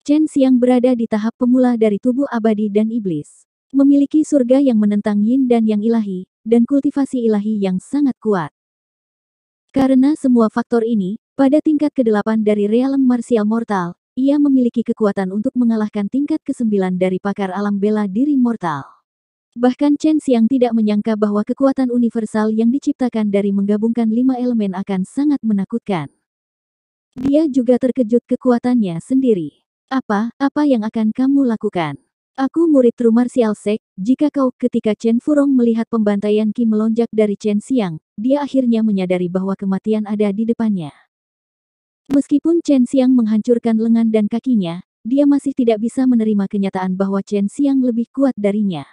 Chen Xiang berada di tahap pemula dari tubuh abadi dan iblis. Memiliki surga yang menentang yin dan yang ilahi, dan kultivasi ilahi yang sangat kuat. Karena semua faktor ini, pada tingkat ke-8 dari realem martial mortal, ia memiliki kekuatan untuk mengalahkan tingkat ke-9 dari pakar alam bela diri mortal. Bahkan Chen Xiang tidak menyangka bahwa kekuatan universal yang diciptakan dari menggabungkan lima elemen akan sangat menakutkan. Dia juga terkejut kekuatannya sendiri. Apa, apa yang akan kamu lakukan? Aku murid martial Sek, jika kau ketika Chen Furong melihat pembantaian Qi melonjak dari Chen Xiang, dia akhirnya menyadari bahwa kematian ada di depannya. Meskipun Chen Xiang menghancurkan lengan dan kakinya, dia masih tidak bisa menerima kenyataan bahwa Chen Xiang lebih kuat darinya.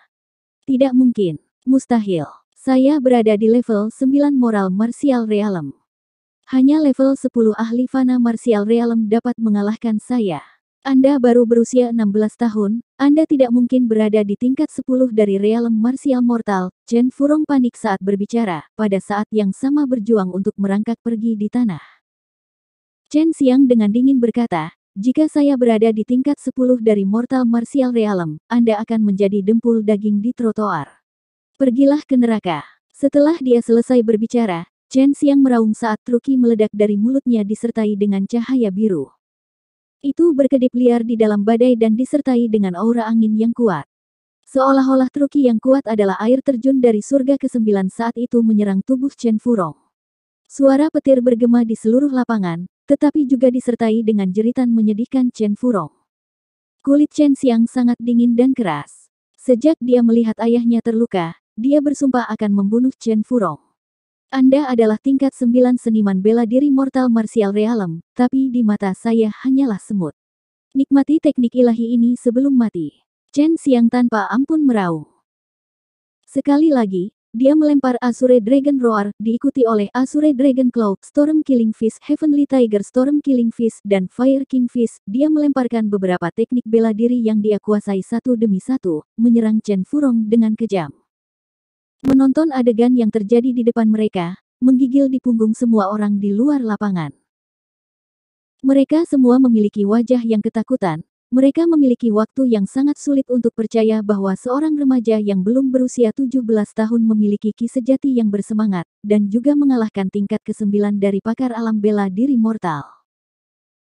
Tidak mungkin, mustahil. Saya berada di level 9 moral martial realm. Hanya level 10 ahli fana martial realm dapat mengalahkan saya. Anda baru berusia 16 tahun, Anda tidak mungkin berada di tingkat 10 dari realm martial mortal. Chen Furong panik saat berbicara, pada saat yang sama berjuang untuk merangkak pergi di tanah. Chen Xiang dengan dingin berkata, jika saya berada di tingkat 10 dari mortal martial realm, Anda akan menjadi dempul daging di trotoar. Pergilah ke neraka. Setelah dia selesai berbicara, Chen Xiang meraung saat truki meledak dari mulutnya disertai dengan cahaya biru. Itu berkedip liar di dalam badai dan disertai dengan aura angin yang kuat. Seolah-olah truki yang kuat adalah air terjun dari surga kesembilan saat itu menyerang tubuh Chen Furong. Suara petir bergema di seluruh lapangan, tetapi juga disertai dengan jeritan menyedihkan Chen Furong. Kulit Chen siang sangat dingin dan keras. Sejak dia melihat ayahnya terluka, dia bersumpah akan membunuh Chen Furong. Anda adalah tingkat sembilan seniman bela diri mortal martial realm, tapi di mata saya hanyalah semut. Nikmati teknik ilahi ini sebelum mati. Chen Xiang tanpa ampun meraung. Sekali lagi, dia melempar Asure Dragon Roar, diikuti oleh Asure Dragon Claw, Storm Killing Fist, Heavenly Tiger Storm Killing Fist, dan Fire King Fist. Dia melemparkan beberapa teknik bela diri yang dia kuasai satu demi satu, menyerang Chen Furong dengan kejam. Menonton adegan yang terjadi di depan mereka, menggigil di punggung semua orang di luar lapangan. Mereka semua memiliki wajah yang ketakutan. Mereka memiliki waktu yang sangat sulit untuk percaya bahwa seorang remaja yang belum berusia 17 tahun memiliki ki sejati yang bersemangat, dan juga mengalahkan tingkat ke-9 dari pakar alam bela diri mortal.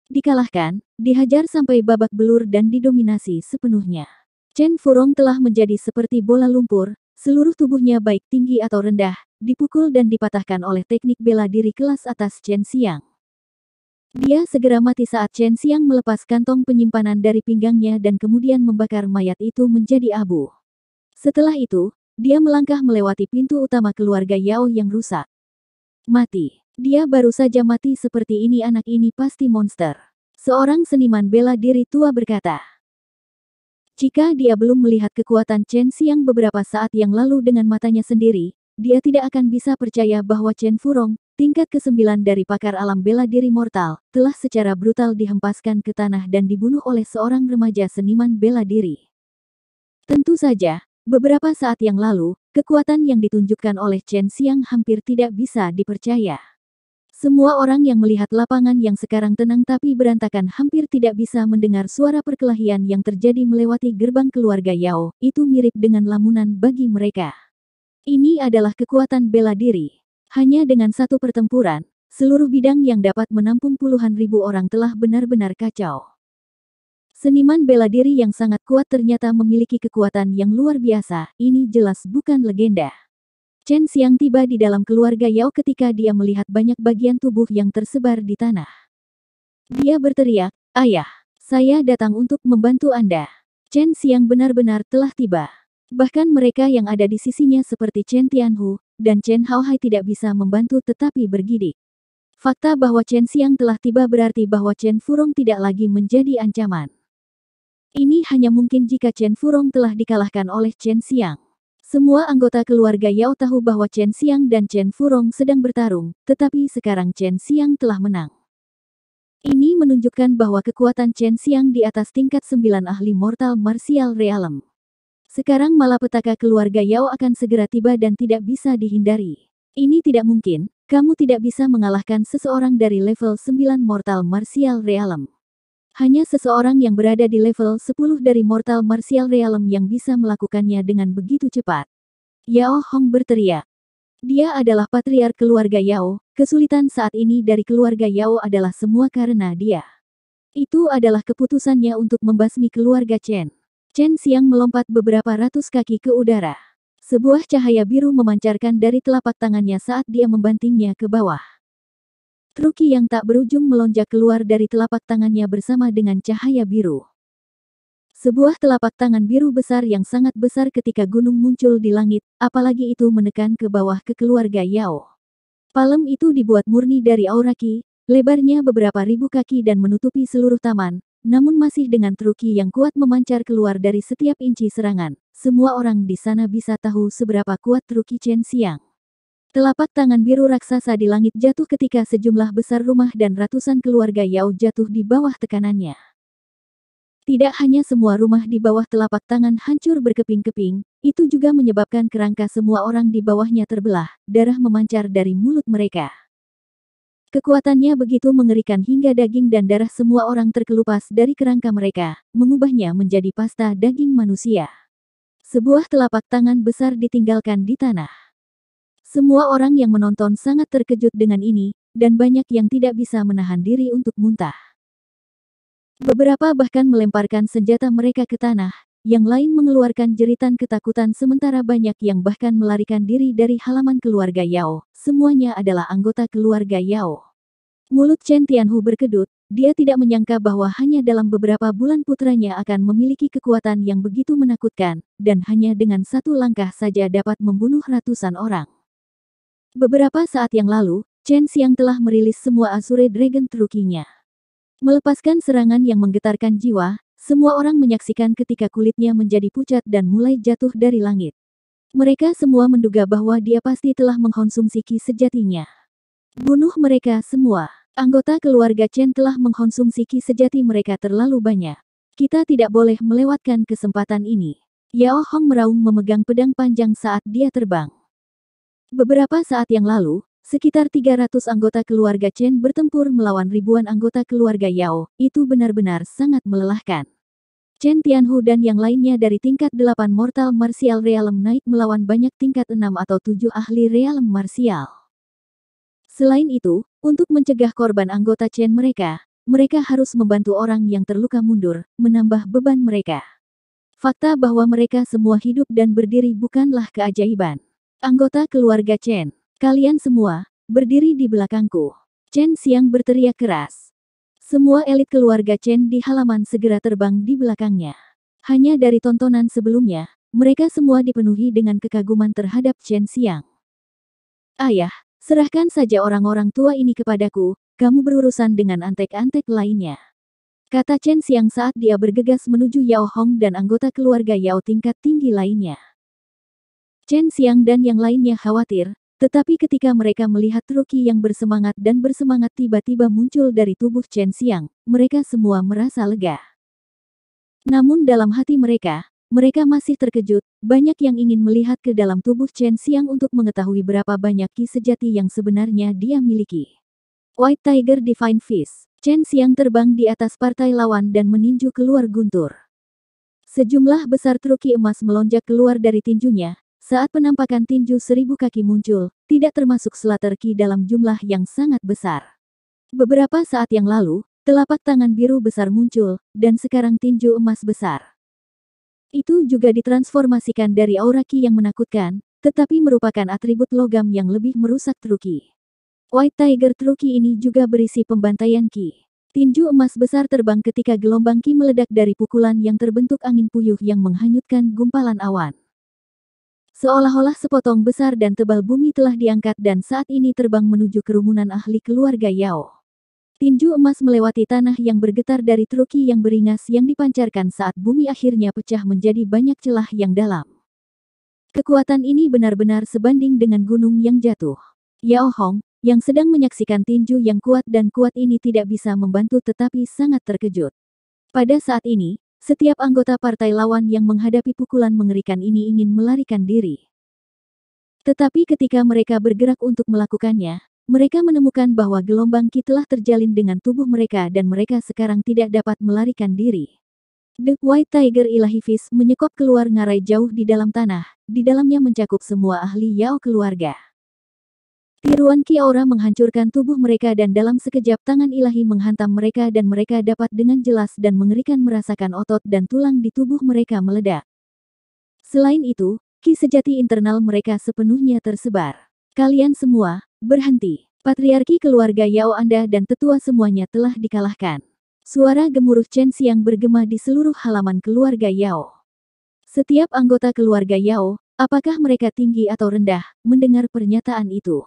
Dikalahkan, dihajar sampai babak belur dan didominasi sepenuhnya. Chen Furong telah menjadi seperti bola lumpur, Seluruh tubuhnya baik tinggi atau rendah, dipukul dan dipatahkan oleh teknik bela diri kelas atas Chen Xiang. Dia segera mati saat Chen Xiang melepas kantong penyimpanan dari pinggangnya dan kemudian membakar mayat itu menjadi abu. Setelah itu, dia melangkah melewati pintu utama keluarga Yao yang rusak. Mati. Dia baru saja mati seperti ini anak ini pasti monster. Seorang seniman bela diri tua berkata. Jika dia belum melihat kekuatan Chen Xiang beberapa saat yang lalu dengan matanya sendiri, dia tidak akan bisa percaya bahwa Chen Furong, tingkat ke-9 dari pakar alam bela diri mortal, telah secara brutal dihempaskan ke tanah dan dibunuh oleh seorang remaja seniman bela diri. Tentu saja, beberapa saat yang lalu, kekuatan yang ditunjukkan oleh Chen Xiang hampir tidak bisa dipercaya. Semua orang yang melihat lapangan yang sekarang tenang tapi berantakan hampir tidak bisa mendengar suara perkelahian yang terjadi melewati gerbang keluarga Yao, itu mirip dengan lamunan bagi mereka. Ini adalah kekuatan bela diri. Hanya dengan satu pertempuran, seluruh bidang yang dapat menampung puluhan ribu orang telah benar-benar kacau. Seniman bela diri yang sangat kuat ternyata memiliki kekuatan yang luar biasa, ini jelas bukan legenda. Chen Xiang tiba di dalam keluarga Yao ketika dia melihat banyak bagian tubuh yang tersebar di tanah. Dia berteriak, Ayah, saya datang untuk membantu Anda. Chen Xiang benar-benar telah tiba. Bahkan mereka yang ada di sisinya seperti Chen Tianhu dan Chen Haohai tidak bisa membantu tetapi bergidik. Fakta bahwa Chen Xiang telah tiba berarti bahwa Chen Furong tidak lagi menjadi ancaman. Ini hanya mungkin jika Chen Furong telah dikalahkan oleh Chen Xiang. Semua anggota keluarga Yao tahu bahwa Chen Xiang dan Chen Furong sedang bertarung, tetapi sekarang Chen Xiang telah menang. Ini menunjukkan bahwa kekuatan Chen Xiang di atas tingkat sembilan ahli mortal martial realm. Sekarang malapetaka keluarga Yao akan segera tiba dan tidak bisa dihindari. Ini tidak mungkin, kamu tidak bisa mengalahkan seseorang dari level sembilan mortal martial realm. Hanya seseorang yang berada di level 10 dari Mortal Martial Realm yang bisa melakukannya dengan begitu cepat. Yao Hong berteriak. Dia adalah patriar keluarga Yao, kesulitan saat ini dari keluarga Yao adalah semua karena dia. Itu adalah keputusannya untuk membasmi keluarga Chen. Chen Siang melompat beberapa ratus kaki ke udara. Sebuah cahaya biru memancarkan dari telapak tangannya saat dia membantingnya ke bawah. Truki yang tak berujung melonjak keluar dari telapak tangannya bersama dengan cahaya biru. Sebuah telapak tangan biru besar yang sangat besar ketika gunung muncul di langit, apalagi itu menekan ke bawah ke keluarga Yao. Palem itu dibuat murni dari auraki, lebarnya beberapa ribu kaki dan menutupi seluruh taman, namun masih dengan truki yang kuat memancar keluar dari setiap inci serangan. Semua orang di sana bisa tahu seberapa kuat truki Chen Xiang. Telapak tangan biru raksasa di langit jatuh ketika sejumlah besar rumah dan ratusan keluarga Yao jatuh di bawah tekanannya. Tidak hanya semua rumah di bawah telapak tangan hancur berkeping-keping, itu juga menyebabkan kerangka semua orang di bawahnya terbelah, darah memancar dari mulut mereka. Kekuatannya begitu mengerikan hingga daging dan darah semua orang terkelupas dari kerangka mereka, mengubahnya menjadi pasta daging manusia. Sebuah telapak tangan besar ditinggalkan di tanah. Semua orang yang menonton sangat terkejut dengan ini, dan banyak yang tidak bisa menahan diri untuk muntah. Beberapa bahkan melemparkan senjata mereka ke tanah, yang lain mengeluarkan jeritan ketakutan sementara banyak yang bahkan melarikan diri dari halaman keluarga Yao. Semuanya adalah anggota keluarga Yao. Mulut Chen Tianhu berkedut, dia tidak menyangka bahwa hanya dalam beberapa bulan putranya akan memiliki kekuatan yang begitu menakutkan, dan hanya dengan satu langkah saja dapat membunuh ratusan orang. Beberapa saat yang lalu, Chen Xiang telah merilis semua Azure Dragon Trukinya. Melepaskan serangan yang menggetarkan jiwa, semua orang menyaksikan ketika kulitnya menjadi pucat dan mulai jatuh dari langit. Mereka semua menduga bahwa dia pasti telah mengkonsumsi ki sejatinya. Bunuh mereka semua. Anggota keluarga Chen telah mengkonsumsi ki sejati mereka terlalu banyak. Kita tidak boleh melewatkan kesempatan ini. Yao Hong meraung memegang pedang panjang saat dia terbang. Beberapa saat yang lalu, sekitar 300 anggota keluarga Chen bertempur melawan ribuan anggota keluarga Yao. Itu benar-benar sangat melelahkan. Chen Tianhu dan yang lainnya dari tingkat 8 Mortal Martial Realm naik melawan banyak tingkat 6 atau 7 ahli Realm Martial. Selain itu, untuk mencegah korban anggota Chen mereka, mereka harus membantu orang yang terluka mundur, menambah beban mereka. Fakta bahwa mereka semua hidup dan berdiri bukanlah keajaiban. Anggota keluarga Chen, kalian semua, berdiri di belakangku. Chen Siang berteriak keras. Semua elit keluarga Chen di halaman segera terbang di belakangnya. Hanya dari tontonan sebelumnya, mereka semua dipenuhi dengan kekaguman terhadap Chen Siang. Ayah, serahkan saja orang-orang tua ini kepadaku, kamu berurusan dengan antek-antek lainnya. Kata Chen Siang saat dia bergegas menuju Yao Hong dan anggota keluarga Yao tingkat tinggi lainnya. Chen Xiang dan yang lainnya khawatir, tetapi ketika mereka melihat Ruki yang bersemangat dan bersemangat tiba-tiba muncul dari tubuh Chen Xiang, mereka semua merasa lega. Namun dalam hati mereka, mereka masih terkejut, banyak yang ingin melihat ke dalam tubuh Chen Xiang untuk mengetahui berapa banyak ki sejati yang sebenarnya dia miliki. White Tiger Divine Fist, Chen Xiang terbang di atas partai lawan dan meninju keluar guntur. Sejumlah besar truki emas melonjak keluar dari tinjunya, saat penampakan tinju seribu kaki muncul, tidak termasuk selat terki dalam jumlah yang sangat besar. Beberapa saat yang lalu, telapak tangan biru besar muncul, dan sekarang tinju emas besar. Itu juga ditransformasikan dari aura Ki yang menakutkan, tetapi merupakan atribut logam yang lebih merusak Truki. White Tiger Truki ini juga berisi pembantaian Ki. Tinju emas besar terbang ketika gelombang Ki meledak dari pukulan yang terbentuk angin puyuh yang menghanyutkan gumpalan awan. Seolah-olah sepotong besar dan tebal bumi telah diangkat dan saat ini terbang menuju kerumunan ahli keluarga Yao. Tinju emas melewati tanah yang bergetar dari truki yang beringas yang dipancarkan saat bumi akhirnya pecah menjadi banyak celah yang dalam. Kekuatan ini benar-benar sebanding dengan gunung yang jatuh. Yao Hong, yang sedang menyaksikan tinju yang kuat dan kuat ini tidak bisa membantu tetapi sangat terkejut. Pada saat ini, setiap anggota partai lawan yang menghadapi pukulan mengerikan ini ingin melarikan diri. Tetapi ketika mereka bergerak untuk melakukannya, mereka menemukan bahwa gelombang Ki telah terjalin dengan tubuh mereka dan mereka sekarang tidak dapat melarikan diri. The White Tiger Ilahi menyekop keluar ngarai jauh di dalam tanah, di dalamnya mencakup semua ahli Yao keluarga. Tiruan Aura menghancurkan tubuh mereka dan dalam sekejap tangan ilahi menghantam mereka dan mereka dapat dengan jelas dan mengerikan merasakan otot dan tulang di tubuh mereka meledak. Selain itu, ki sejati internal mereka sepenuhnya tersebar. Kalian semua, berhenti. Patriarki keluarga Yao Anda dan tetua semuanya telah dikalahkan. Suara gemuruh Chen Xiang bergema di seluruh halaman keluarga Yao. Setiap anggota keluarga Yao, apakah mereka tinggi atau rendah, mendengar pernyataan itu.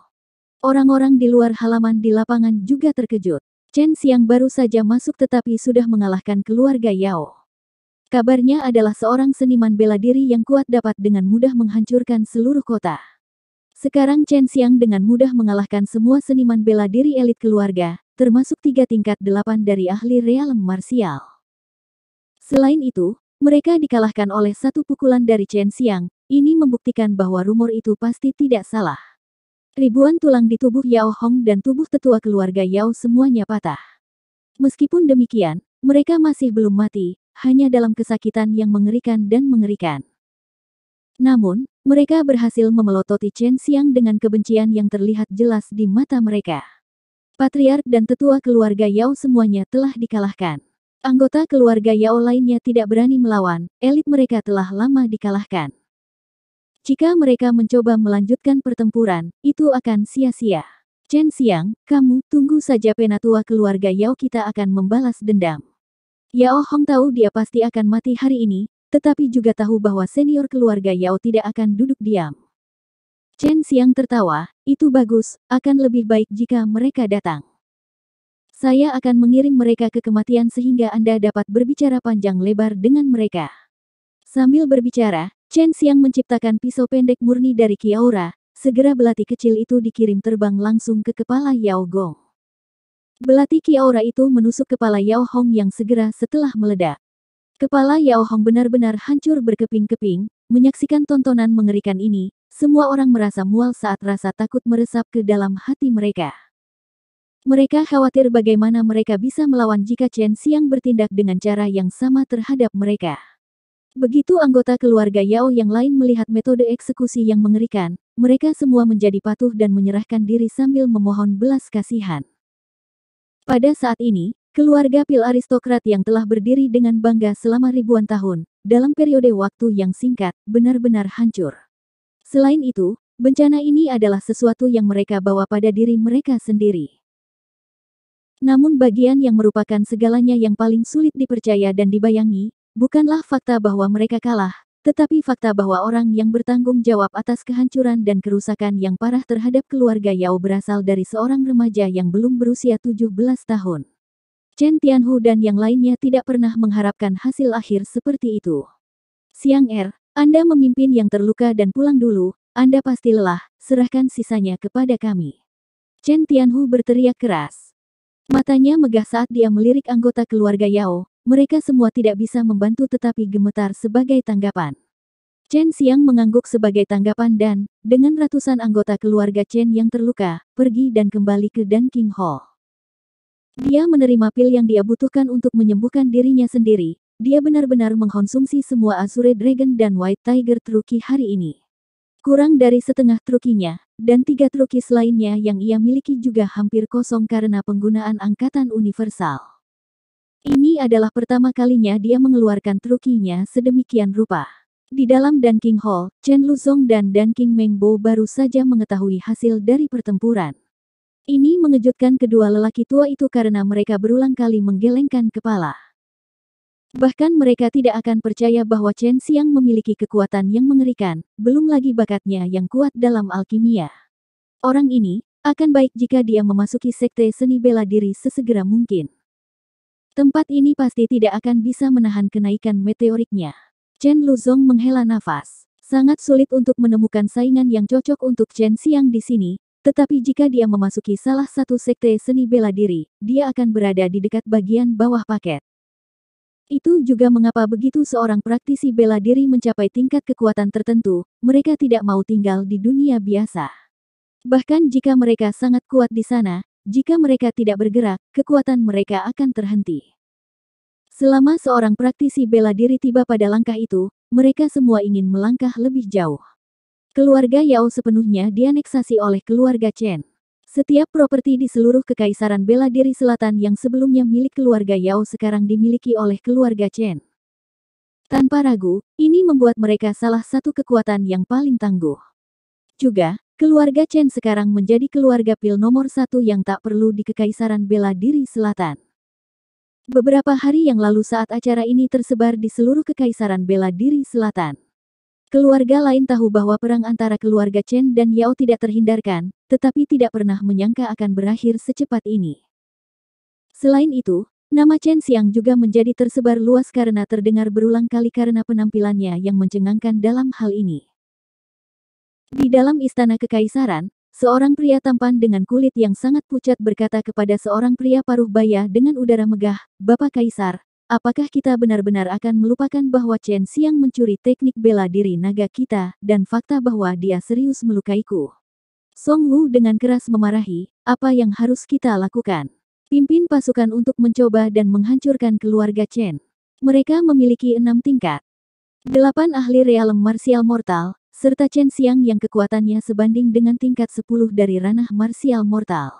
Orang-orang di luar halaman di lapangan juga terkejut. Chen Xiang baru saja masuk tetapi sudah mengalahkan keluarga Yao. Kabarnya adalah seorang seniman bela diri yang kuat dapat dengan mudah menghancurkan seluruh kota. Sekarang Chen Xiang dengan mudah mengalahkan semua seniman bela diri elit keluarga, termasuk tiga tingkat delapan dari ahli realm marsial. Selain itu, mereka dikalahkan oleh satu pukulan dari Chen Xiang, ini membuktikan bahwa rumor itu pasti tidak salah. Ribuan tulang di tubuh Yao Hong dan tubuh tetua keluarga Yao semuanya patah. Meskipun demikian, mereka masih belum mati, hanya dalam kesakitan yang mengerikan dan mengerikan. Namun, mereka berhasil memelototi Chen Xiang dengan kebencian yang terlihat jelas di mata mereka. Patriark dan tetua keluarga Yao semuanya telah dikalahkan. Anggota keluarga Yao lainnya tidak berani melawan, elit mereka telah lama dikalahkan. Jika mereka mencoba melanjutkan pertempuran, itu akan sia-sia. Chen Xiang, kamu, tunggu saja penatua keluarga Yao kita akan membalas dendam. Yao Hong tahu dia pasti akan mati hari ini, tetapi juga tahu bahwa senior keluarga Yao tidak akan duduk diam. Chen Xiang tertawa, itu bagus, akan lebih baik jika mereka datang. Saya akan mengirim mereka ke kematian sehingga Anda dapat berbicara panjang lebar dengan mereka. Sambil berbicara, Chen Xiang menciptakan pisau pendek murni dari Kiaura, segera belati kecil itu dikirim terbang langsung ke kepala Yao Gong. Belati Kiaura itu menusuk kepala Yao Hong yang segera setelah meledak. Kepala Yao Hong benar-benar hancur berkeping-keping, menyaksikan tontonan mengerikan ini, semua orang merasa mual saat rasa takut meresap ke dalam hati mereka. Mereka khawatir bagaimana mereka bisa melawan jika Chen Xiang bertindak dengan cara yang sama terhadap mereka. Begitu anggota keluarga Yao yang lain melihat metode eksekusi yang mengerikan, mereka semua menjadi patuh dan menyerahkan diri sambil memohon belas kasihan. Pada saat ini, keluarga pil aristokrat yang telah berdiri dengan bangga selama ribuan tahun, dalam periode waktu yang singkat, benar-benar hancur. Selain itu, bencana ini adalah sesuatu yang mereka bawa pada diri mereka sendiri. Namun bagian yang merupakan segalanya yang paling sulit dipercaya dan dibayangi, Bukanlah fakta bahwa mereka kalah, tetapi fakta bahwa orang yang bertanggung jawab atas kehancuran dan kerusakan yang parah terhadap keluarga Yao berasal dari seorang remaja yang belum berusia 17 tahun. Chen Tianhu dan yang lainnya tidak pernah mengharapkan hasil akhir seperti itu. Siang Er, Anda memimpin yang terluka dan pulang dulu, Anda pasti lelah, serahkan sisanya kepada kami. Chen Tianhu berteriak keras. Matanya megah saat dia melirik anggota keluarga Yao, mereka semua tidak bisa membantu tetapi gemetar sebagai tanggapan. Chen Xiang mengangguk sebagai tanggapan dan, dengan ratusan anggota keluarga Chen yang terluka, pergi dan kembali ke King Hall. Dia menerima pil yang dia butuhkan untuk menyembuhkan dirinya sendiri. Dia benar-benar mengkonsumsi semua Azure Dragon dan White Tiger Truki hari ini. Kurang dari setengah trukinya, dan tiga trukis lainnya yang ia miliki juga hampir kosong karena penggunaan angkatan universal. Ini adalah pertama kalinya dia mengeluarkan trukinya sedemikian rupa. Di dalam Dunking Hall, Chen Luzong dan Dunking Mengbo baru saja mengetahui hasil dari pertempuran. Ini mengejutkan kedua lelaki tua itu karena mereka berulang kali menggelengkan kepala. Bahkan mereka tidak akan percaya bahwa Chen Xiang memiliki kekuatan yang mengerikan, belum lagi bakatnya yang kuat dalam alkimia. Orang ini, akan baik jika dia memasuki sekte seni bela diri sesegera mungkin. Tempat ini pasti tidak akan bisa menahan kenaikan meteoriknya. Chen Luzong menghela nafas. Sangat sulit untuk menemukan saingan yang cocok untuk Chen Xiang di sini, tetapi jika dia memasuki salah satu sekte seni bela diri, dia akan berada di dekat bagian bawah paket. Itu juga mengapa begitu seorang praktisi bela diri mencapai tingkat kekuatan tertentu, mereka tidak mau tinggal di dunia biasa. Bahkan jika mereka sangat kuat di sana, jika mereka tidak bergerak, kekuatan mereka akan terhenti. Selama seorang praktisi bela diri tiba pada langkah itu, mereka semua ingin melangkah lebih jauh. Keluarga Yao sepenuhnya dianeksasi oleh keluarga Chen. Setiap properti di seluruh Kekaisaran Bela Diri Selatan yang sebelumnya milik keluarga Yao sekarang dimiliki oleh keluarga Chen. Tanpa ragu, ini membuat mereka salah satu kekuatan yang paling tangguh. Juga, Keluarga Chen sekarang menjadi keluarga pil nomor satu yang tak perlu di Kekaisaran Bela Diri Selatan. Beberapa hari yang lalu saat acara ini tersebar di seluruh Kekaisaran Bela Diri Selatan. Keluarga lain tahu bahwa perang antara keluarga Chen dan Yao tidak terhindarkan, tetapi tidak pernah menyangka akan berakhir secepat ini. Selain itu, nama Chen Siang juga menjadi tersebar luas karena terdengar berulang kali karena penampilannya yang mencengangkan dalam hal ini. Di dalam istana kekaisaran, seorang pria tampan dengan kulit yang sangat pucat berkata kepada seorang pria paruh baya dengan udara megah, Bapak Kaisar, apakah kita benar-benar akan melupakan bahwa Chen Siang mencuri teknik bela diri naga kita, dan fakta bahwa dia serius melukaiku? Song Wu dengan keras memarahi, apa yang harus kita lakukan? Pimpin pasukan untuk mencoba dan menghancurkan keluarga Chen. Mereka memiliki enam tingkat. Delapan ahli realem martial mortal, serta Chen Xiang yang kekuatannya sebanding dengan tingkat 10 dari ranah martial mortal.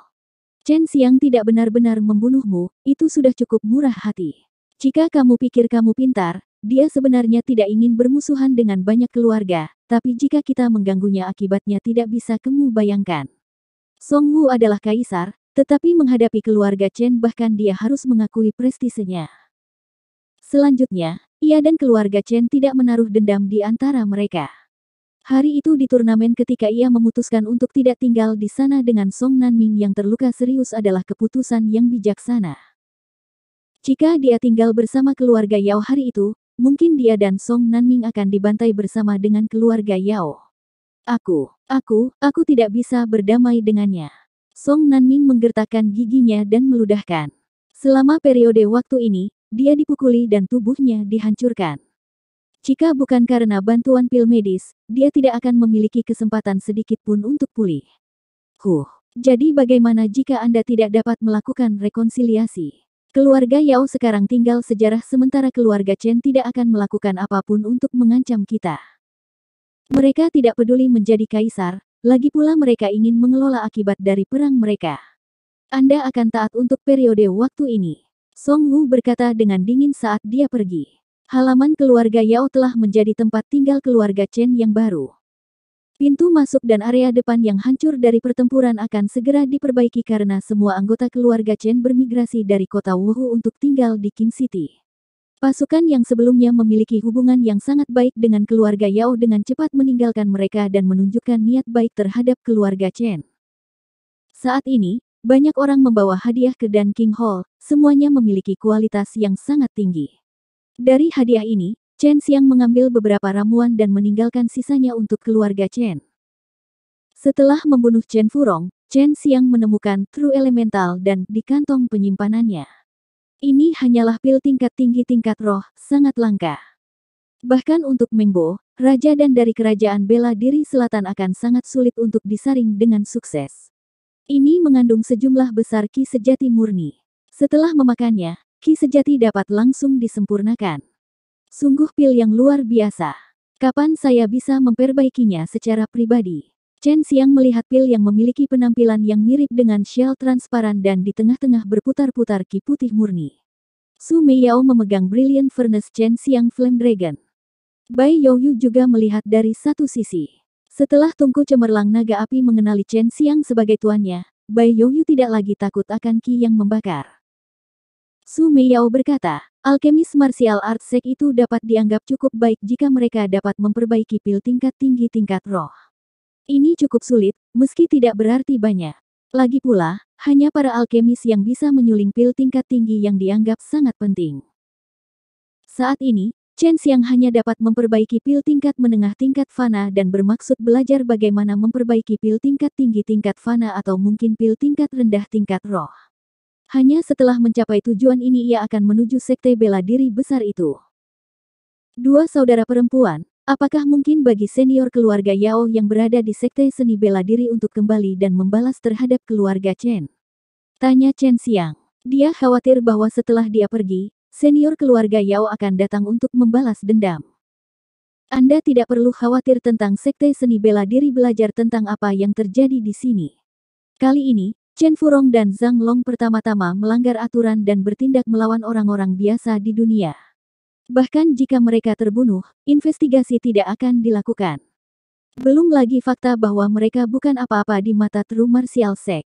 Chen Xiang tidak benar-benar membunuhmu, itu sudah cukup murah hati. Jika kamu pikir kamu pintar, dia sebenarnya tidak ingin bermusuhan dengan banyak keluarga, tapi jika kita mengganggunya akibatnya tidak bisa kamu bayangkan. Song Wu adalah kaisar, tetapi menghadapi keluarga Chen bahkan dia harus mengakui prestisenya. Selanjutnya, ia dan keluarga Chen tidak menaruh dendam di antara mereka. Hari itu di turnamen ketika ia memutuskan untuk tidak tinggal di sana dengan Song Nanming yang terluka serius adalah keputusan yang bijaksana. Jika dia tinggal bersama keluarga Yao hari itu, mungkin dia dan Song Nanming akan dibantai bersama dengan keluarga Yao. Aku, aku, aku tidak bisa berdamai dengannya. Song Nanming menggertakkan giginya dan meludahkan. Selama periode waktu ini, dia dipukuli dan tubuhnya dihancurkan. Jika bukan karena bantuan pil medis, dia tidak akan memiliki kesempatan sedikit pun untuk pulih. Huh, jadi bagaimana jika Anda tidak dapat melakukan rekonsiliasi? Keluarga Yao sekarang tinggal sejarah sementara keluarga Chen tidak akan melakukan apapun untuk mengancam kita. Mereka tidak peduli menjadi kaisar, lagi pula mereka ingin mengelola akibat dari perang mereka. Anda akan taat untuk periode waktu ini. Song Wu berkata dengan dingin saat dia pergi. Halaman keluarga Yao telah menjadi tempat tinggal keluarga Chen yang baru. Pintu masuk dan area depan yang hancur dari pertempuran akan segera diperbaiki karena semua anggota keluarga Chen bermigrasi dari kota Wuhu untuk tinggal di King City. Pasukan yang sebelumnya memiliki hubungan yang sangat baik dengan keluarga Yao dengan cepat meninggalkan mereka dan menunjukkan niat baik terhadap keluarga Chen. Saat ini, banyak orang membawa hadiah ke Dan King Hall, semuanya memiliki kualitas yang sangat tinggi. Dari hadiah ini, Chen Xiang mengambil beberapa ramuan dan meninggalkan sisanya untuk keluarga Chen. Setelah membunuh Chen Furong, Chen Xiang menemukan True Elemental dan di kantong penyimpanannya. Ini hanyalah pil tingkat tinggi tingkat roh, sangat langka. Bahkan untuk Mengbo, raja dan dari kerajaan bela diri selatan akan sangat sulit untuk disaring dengan sukses. Ini mengandung sejumlah besar ki sejati murni. Setelah memakannya, Ki sejati dapat langsung disempurnakan. Sungguh pil yang luar biasa. Kapan saya bisa memperbaikinya secara pribadi? Chen Xiang melihat pil yang memiliki penampilan yang mirip dengan shell transparan dan di tengah-tengah berputar-putar ki putih murni. Su Meiyao memegang Brilliant Furnace Chen Xiang Flame Dragon. Bai Youyu juga melihat dari satu sisi. Setelah tungku cemerlang naga api mengenali Chen Xiang sebagai tuannya, Bai Youyu tidak lagi takut akan ki yang membakar. Su Meiyao berkata, alkemis martial art sek itu dapat dianggap cukup baik jika mereka dapat memperbaiki pil tingkat tinggi tingkat roh. Ini cukup sulit, meski tidak berarti banyak. Lagi pula, hanya para alkemis yang bisa menyuling pil tingkat tinggi yang dianggap sangat penting. Saat ini, Chen Xiang hanya dapat memperbaiki pil tingkat menengah tingkat fana dan bermaksud belajar bagaimana memperbaiki pil tingkat tinggi tingkat fana atau mungkin pil tingkat rendah tingkat roh. Hanya setelah mencapai tujuan ini ia akan menuju sekte bela diri besar itu. Dua saudara perempuan, apakah mungkin bagi senior keluarga Yao yang berada di sekte seni bela diri untuk kembali dan membalas terhadap keluarga Chen? Tanya Chen Siang. Dia khawatir bahwa setelah dia pergi, senior keluarga Yao akan datang untuk membalas dendam. Anda tidak perlu khawatir tentang sekte seni bela diri belajar tentang apa yang terjadi di sini. Kali ini, Chen Furong dan Zhang Long pertama-tama melanggar aturan dan bertindak melawan orang-orang biasa di dunia. Bahkan jika mereka terbunuh, investigasi tidak akan dilakukan. Belum lagi fakta bahwa mereka bukan apa-apa di mata Tru Martial Sek.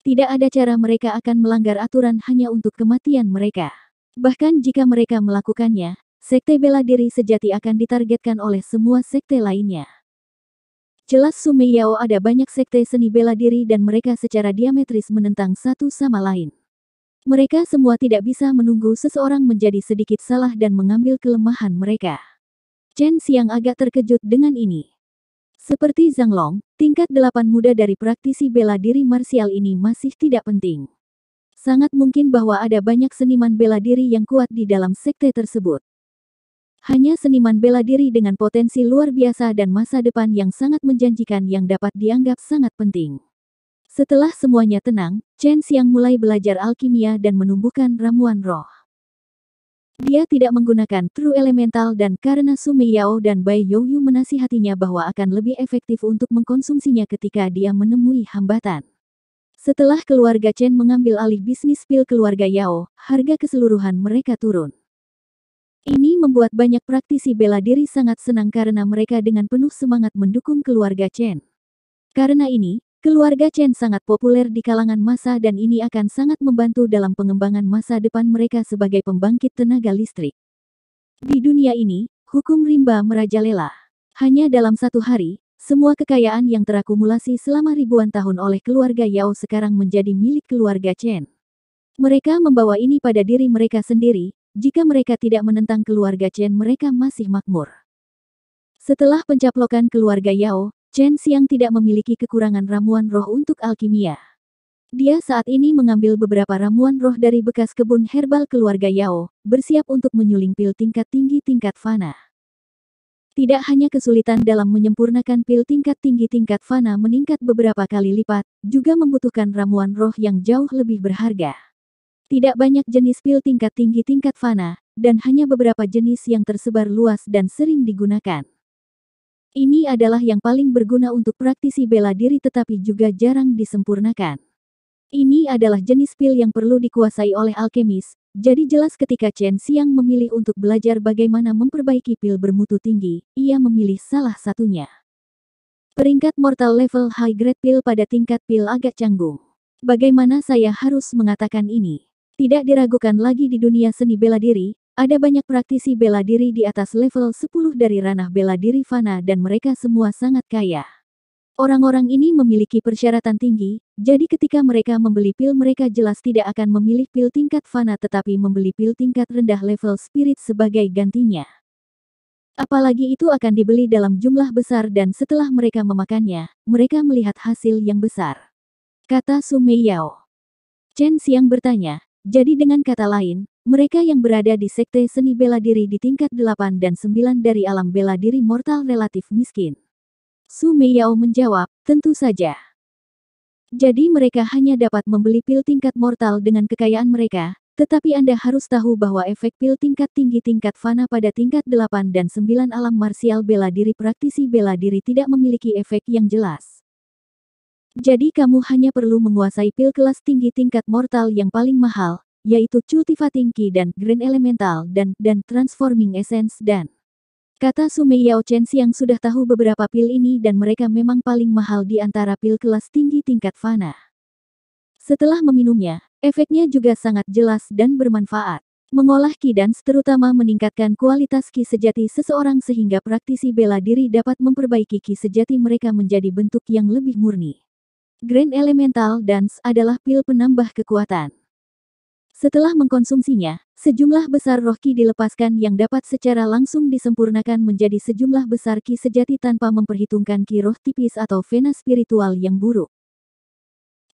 Tidak ada cara mereka akan melanggar aturan hanya untuk kematian mereka. Bahkan jika mereka melakukannya, sekte bela diri sejati akan ditargetkan oleh semua sekte lainnya. Jelas Sumeyao ada banyak sekte seni bela diri dan mereka secara diametris menentang satu sama lain. Mereka semua tidak bisa menunggu seseorang menjadi sedikit salah dan mengambil kelemahan mereka. Chen Xiang agak terkejut dengan ini. Seperti Zhang Long, tingkat delapan muda dari praktisi bela diri marsial ini masih tidak penting. Sangat mungkin bahwa ada banyak seniman bela diri yang kuat di dalam sekte tersebut. Hanya seniman bela diri dengan potensi luar biasa dan masa depan yang sangat menjanjikan yang dapat dianggap sangat penting. Setelah semuanya tenang, Chen Xiang mulai belajar alkimia dan menumbuhkan ramuan roh. Dia tidak menggunakan True Elemental dan karena Su Yao dan Bai Youyu menasihatinya bahwa akan lebih efektif untuk mengkonsumsinya ketika dia menemui hambatan. Setelah keluarga Chen mengambil alih bisnis pil keluarga Yao, harga keseluruhan mereka turun. Ini membuat banyak praktisi bela diri sangat senang karena mereka dengan penuh semangat mendukung keluarga Chen. Karena ini, keluarga Chen sangat populer di kalangan masa dan ini akan sangat membantu dalam pengembangan masa depan mereka sebagai pembangkit tenaga listrik. Di dunia ini, hukum rimba merajalela. Hanya dalam satu hari, semua kekayaan yang terakumulasi selama ribuan tahun oleh keluarga Yao sekarang menjadi milik keluarga Chen. Mereka membawa ini pada diri mereka sendiri, jika mereka tidak menentang keluarga Chen mereka masih makmur. Setelah pencaplokan keluarga Yao, Chen siang tidak memiliki kekurangan ramuan roh untuk alkimia. Dia saat ini mengambil beberapa ramuan roh dari bekas kebun herbal keluarga Yao, bersiap untuk menyuling pil tingkat tinggi tingkat fana. Tidak hanya kesulitan dalam menyempurnakan pil tingkat tinggi tingkat fana meningkat beberapa kali lipat, juga membutuhkan ramuan roh yang jauh lebih berharga. Tidak banyak jenis pil tingkat tinggi tingkat fana, dan hanya beberapa jenis yang tersebar luas dan sering digunakan. Ini adalah yang paling berguna untuk praktisi bela diri tetapi juga jarang disempurnakan. Ini adalah jenis pil yang perlu dikuasai oleh alkemis, jadi jelas ketika Chen Xiang memilih untuk belajar bagaimana memperbaiki pil bermutu tinggi, ia memilih salah satunya. Peringkat mortal level high grade pil pada tingkat pil agak canggung. Bagaimana saya harus mengatakan ini? Tidak diragukan lagi di dunia seni bela diri, ada banyak praktisi bela diri di atas level 10 dari ranah bela diri Fana dan mereka semua sangat kaya. Orang-orang ini memiliki persyaratan tinggi, jadi ketika mereka membeli pil mereka jelas tidak akan memilih pil tingkat fana tetapi membeli pil tingkat rendah level spirit sebagai gantinya. Apalagi itu akan dibeli dalam jumlah besar dan setelah mereka memakannya, mereka melihat hasil yang besar. Kata Sumeyao. Chen Siang bertanya, jadi dengan kata lain, mereka yang berada di sekte seni bela diri di tingkat 8 dan 9 dari alam bela diri mortal relatif miskin. Su Meiyao menjawab, tentu saja. Jadi mereka hanya dapat membeli pil tingkat mortal dengan kekayaan mereka, tetapi Anda harus tahu bahwa efek pil tingkat tinggi tingkat fana pada tingkat 8 dan 9 alam marsial bela diri praktisi bela diri tidak memiliki efek yang jelas. Jadi kamu hanya perlu menguasai pil kelas tinggi tingkat mortal yang paling mahal, yaitu Cultiva Tinggi dan Grand Elemental dan dan Transforming Essence dan Kata Sumei Yao Chen yang sudah tahu beberapa pil ini dan mereka memang paling mahal di antara pil kelas tinggi tingkat Fana. Setelah meminumnya, efeknya juga sangat jelas dan bermanfaat. Mengolah ki dan terutama meningkatkan kualitas ki sejati seseorang sehingga praktisi bela diri dapat memperbaiki ki sejati mereka menjadi bentuk yang lebih murni. Grand Elemental Dance adalah pil penambah kekuatan. Setelah mengkonsumsinya, sejumlah besar roh ki dilepaskan yang dapat secara langsung disempurnakan menjadi sejumlah besar ki sejati tanpa memperhitungkan ki roh tipis atau vena spiritual yang buruk.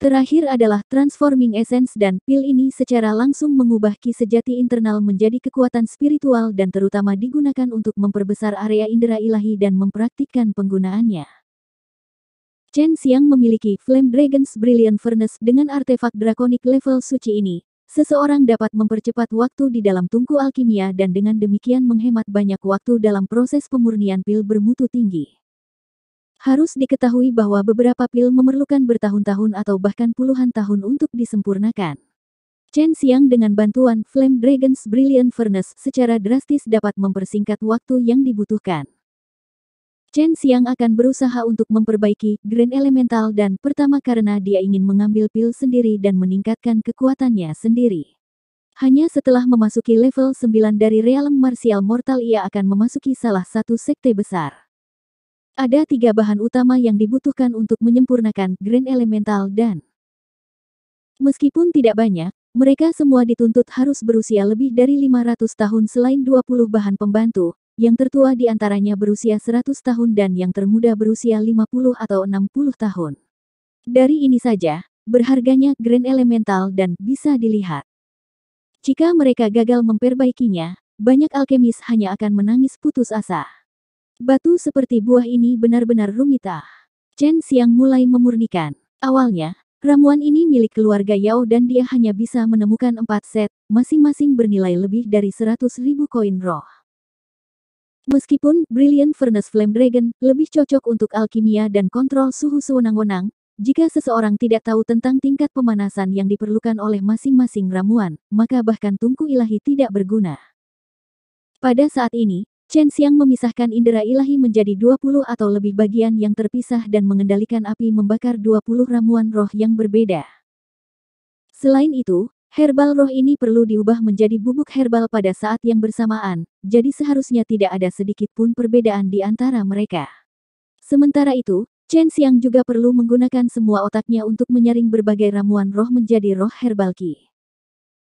Terakhir adalah transforming essence dan pil ini secara langsung mengubah ki sejati internal menjadi kekuatan spiritual dan terutama digunakan untuk memperbesar area indera ilahi dan mempraktikkan penggunaannya. Chen Xiang memiliki Flame Dragon's Brilliant Furnace dengan artefak drakonik level suci ini. Seseorang dapat mempercepat waktu di dalam tungku alkimia dan dengan demikian menghemat banyak waktu dalam proses pemurnian pil bermutu tinggi. Harus diketahui bahwa beberapa pil memerlukan bertahun-tahun atau bahkan puluhan tahun untuk disempurnakan. Chen Xiang dengan bantuan Flame Dragon's Brilliant Furnace secara drastis dapat mempersingkat waktu yang dibutuhkan. Chen Xiang akan berusaha untuk memperbaiki Grand Elemental dan pertama karena dia ingin mengambil pil sendiri dan meningkatkan kekuatannya sendiri. Hanya setelah memasuki level 9 dari realm martial mortal ia akan memasuki salah satu sekte besar. Ada tiga bahan utama yang dibutuhkan untuk menyempurnakan Grand Elemental dan Meskipun tidak banyak, mereka semua dituntut harus berusia lebih dari 500 tahun selain 20 bahan pembantu, yang tertua di antaranya berusia 100 tahun dan yang termuda berusia 50 atau 60 tahun. Dari ini saja, berharganya Grand Elemental dan bisa dilihat. Jika mereka gagal memperbaikinya, banyak alkemis hanya akan menangis putus asa. Batu seperti buah ini benar-benar rumitah. Chen Xiang mulai memurnikan. Awalnya, ramuan ini milik keluarga Yao dan dia hanya bisa menemukan empat set, masing-masing bernilai lebih dari 100 ribu koin roh. Meskipun Brilliant Furnace Flame Dragon lebih cocok untuk alkimia dan kontrol suhu sewenang-wenang, jika seseorang tidak tahu tentang tingkat pemanasan yang diperlukan oleh masing-masing ramuan, maka bahkan tungku ilahi tidak berguna. Pada saat ini, Chen Xiang memisahkan indera ilahi menjadi 20 atau lebih bagian yang terpisah dan mengendalikan api membakar 20 ramuan roh yang berbeda. Selain itu, Herbal roh ini perlu diubah menjadi bubuk herbal pada saat yang bersamaan, jadi seharusnya tidak ada sedikit pun perbedaan di antara mereka. Sementara itu, Chen Xiang juga perlu menggunakan semua otaknya untuk menyaring berbagai ramuan roh menjadi roh herbal Qi.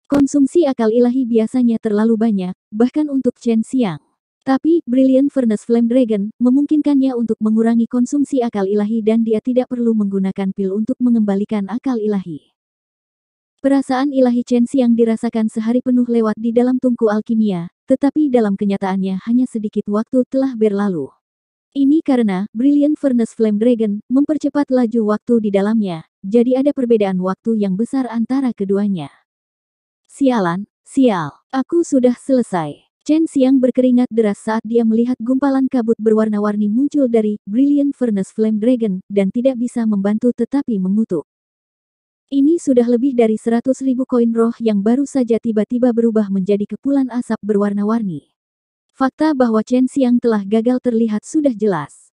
Konsumsi akal ilahi biasanya terlalu banyak, bahkan untuk Chen Xiang. Tapi, Brilliant Furnace Flame Dragon memungkinkannya untuk mengurangi konsumsi akal ilahi dan dia tidak perlu menggunakan pil untuk mengembalikan akal ilahi. Perasaan ilahi Chen Xiang dirasakan sehari penuh lewat di dalam tungku alkimia, tetapi dalam kenyataannya hanya sedikit waktu telah berlalu. Ini karena Brilliant Furnace Flame Dragon mempercepat laju waktu di dalamnya, jadi ada perbedaan waktu yang besar antara keduanya. Sialan, sial, aku sudah selesai. Chen Xiang berkeringat deras saat dia melihat gumpalan kabut berwarna-warni muncul dari Brilliant Furnace Flame Dragon dan tidak bisa membantu tetapi mengutuk. Ini sudah lebih dari 100 ribu koin roh yang baru saja tiba-tiba berubah menjadi kepulan asap berwarna-warni. Fakta bahwa Chen Xiang telah gagal terlihat sudah jelas.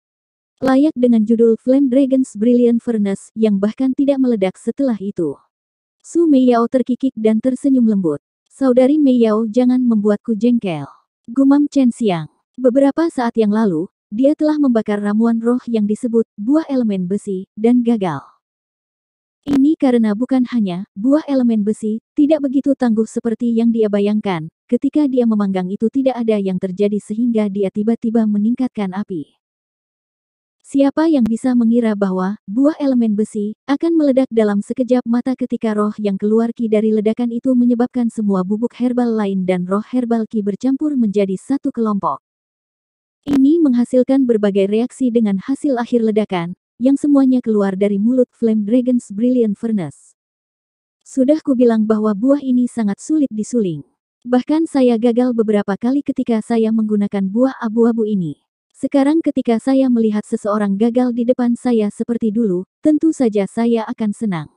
Layak dengan judul Flame Dragon's Brilliant Furnace yang bahkan tidak meledak setelah itu. Su Mei Yao terkikik dan tersenyum lembut. Saudari Mei Yao, jangan membuatku jengkel. Gumam Chen Xiang. Beberapa saat yang lalu, dia telah membakar ramuan roh yang disebut buah elemen besi, dan gagal. Ini karena bukan hanya buah elemen besi, tidak begitu tangguh seperti yang dia bayangkan. Ketika dia memanggang itu tidak ada yang terjadi sehingga dia tiba-tiba meningkatkan api. Siapa yang bisa mengira bahwa buah elemen besi akan meledak dalam sekejap mata ketika roh yang keluar ki dari ledakan itu menyebabkan semua bubuk herbal lain dan roh herbal ki bercampur menjadi satu kelompok. Ini menghasilkan berbagai reaksi dengan hasil akhir ledakan, yang semuanya keluar dari mulut Flame Dragon's Brilliant Furnace. Sudah kubilang bahwa buah ini sangat sulit disuling. Bahkan saya gagal beberapa kali ketika saya menggunakan buah abu-abu ini. Sekarang ketika saya melihat seseorang gagal di depan saya seperti dulu, tentu saja saya akan senang.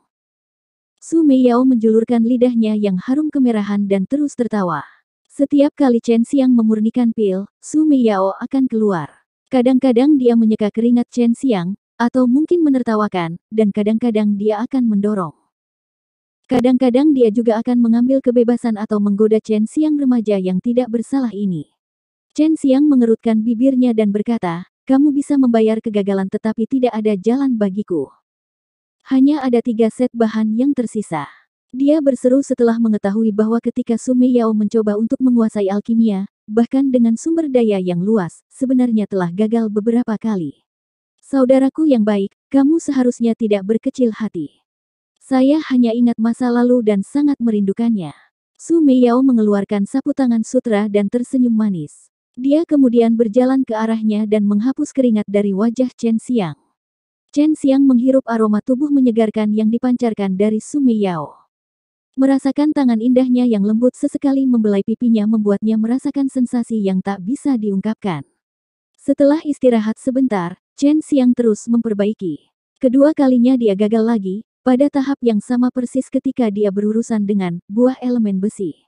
Su Meiyao menjulurkan lidahnya yang harum kemerahan dan terus tertawa. Setiap kali Chen Xiang memurnikan pil, Su Meiyao akan keluar. Kadang-kadang dia menyeka keringat Chen Xiang, atau mungkin menertawakan, dan kadang-kadang dia akan mendorong. Kadang-kadang dia juga akan mengambil kebebasan atau menggoda Chen Xiang remaja yang tidak bersalah ini. Chen Xiang mengerutkan bibirnya dan berkata, kamu bisa membayar kegagalan tetapi tidak ada jalan bagiku. Hanya ada tiga set bahan yang tersisa. Dia berseru setelah mengetahui bahwa ketika Sume Yao mencoba untuk menguasai alkimia, bahkan dengan sumber daya yang luas, sebenarnya telah gagal beberapa kali. Saudaraku yang baik, kamu seharusnya tidak berkecil hati. Saya hanya ingat masa lalu dan sangat merindukannya. Su Meiyao mengeluarkan sapu tangan sutra dan tersenyum manis. Dia kemudian berjalan ke arahnya dan menghapus keringat dari wajah Chen Xiang. Chen Xiang menghirup aroma tubuh menyegarkan yang dipancarkan dari Su Meiyao. Merasakan tangan indahnya yang lembut sesekali membelai pipinya membuatnya merasakan sensasi yang tak bisa diungkapkan. Setelah istirahat sebentar, Chen Xiang terus memperbaiki. Kedua kalinya dia gagal lagi, pada tahap yang sama persis ketika dia berurusan dengan buah elemen besi.